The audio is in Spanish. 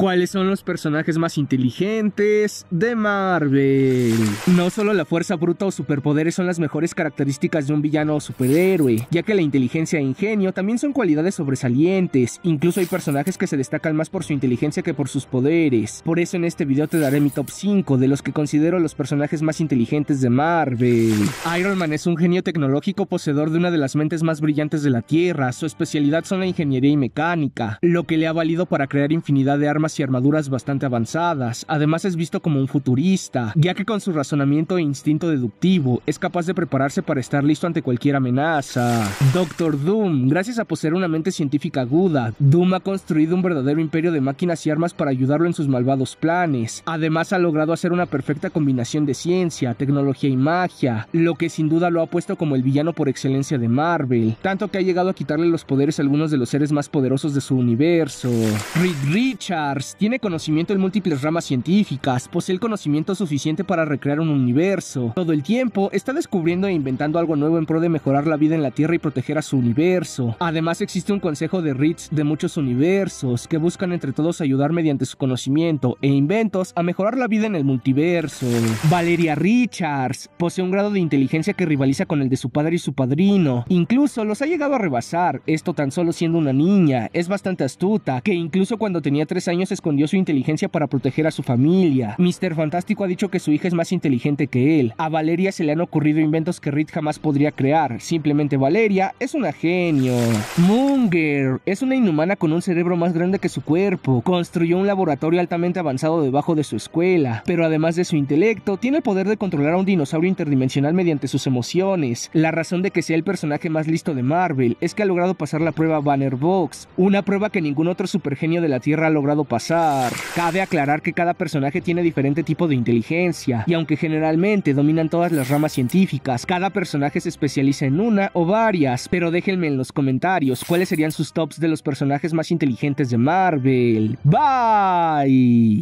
cuáles son los personajes más inteligentes de Marvel. No solo la fuerza bruta o superpoderes son las mejores características de un villano o superhéroe, ya que la inteligencia e ingenio también son cualidades sobresalientes, incluso hay personajes que se destacan más por su inteligencia que por sus poderes. Por eso en este video te daré mi top 5 de los que considero los personajes más inteligentes de Marvel. Iron Man es un genio tecnológico poseedor de una de las mentes más brillantes de la Tierra, su especialidad son la ingeniería y mecánica, lo que le ha valido para crear infinidad de armas y armaduras bastante avanzadas, además es visto como un futurista, ya que con su razonamiento e instinto deductivo es capaz de prepararse para estar listo ante cualquier amenaza. Doctor Doom, gracias a poseer una mente científica aguda, Doom ha construido un verdadero imperio de máquinas y armas para ayudarlo en sus malvados planes, además ha logrado hacer una perfecta combinación de ciencia, tecnología y magia, lo que sin duda lo ha puesto como el villano por excelencia de Marvel, tanto que ha llegado a quitarle los poderes a algunos de los seres más poderosos de su universo. Reed Richard, tiene conocimiento en múltiples ramas científicas, posee el conocimiento suficiente para recrear un universo. Todo el tiempo está descubriendo e inventando algo nuevo en pro de mejorar la vida en la Tierra y proteger a su universo. Además existe un consejo de Ritz de muchos universos que buscan entre todos ayudar mediante su conocimiento e inventos a mejorar la vida en el multiverso. Valeria Richards posee un grado de inteligencia que rivaliza con el de su padre y su padrino. Incluso los ha llegado a rebasar, esto tan solo siendo una niña. Es bastante astuta, que incluso cuando tenía 3 años escondió su inteligencia para proteger a su familia. Mr. Fantástico ha dicho que su hija es más inteligente que él. A Valeria se le han ocurrido inventos que Reed jamás podría crear. Simplemente Valeria es una genio. Munger es una inhumana con un cerebro más grande que su cuerpo. Construyó un laboratorio altamente avanzado debajo de su escuela, pero además de su intelecto, tiene el poder de controlar a un dinosaurio interdimensional mediante sus emociones. La razón de que sea el personaje más listo de Marvel es que ha logrado pasar la prueba Banner Box, una prueba que ningún otro supergenio de la Tierra ha logrado pasar Cabe aclarar que cada personaje tiene diferente tipo de inteligencia, y aunque generalmente dominan todas las ramas científicas, cada personaje se especializa en una o varias, pero déjenme en los comentarios cuáles serían sus tops de los personajes más inteligentes de Marvel. Bye.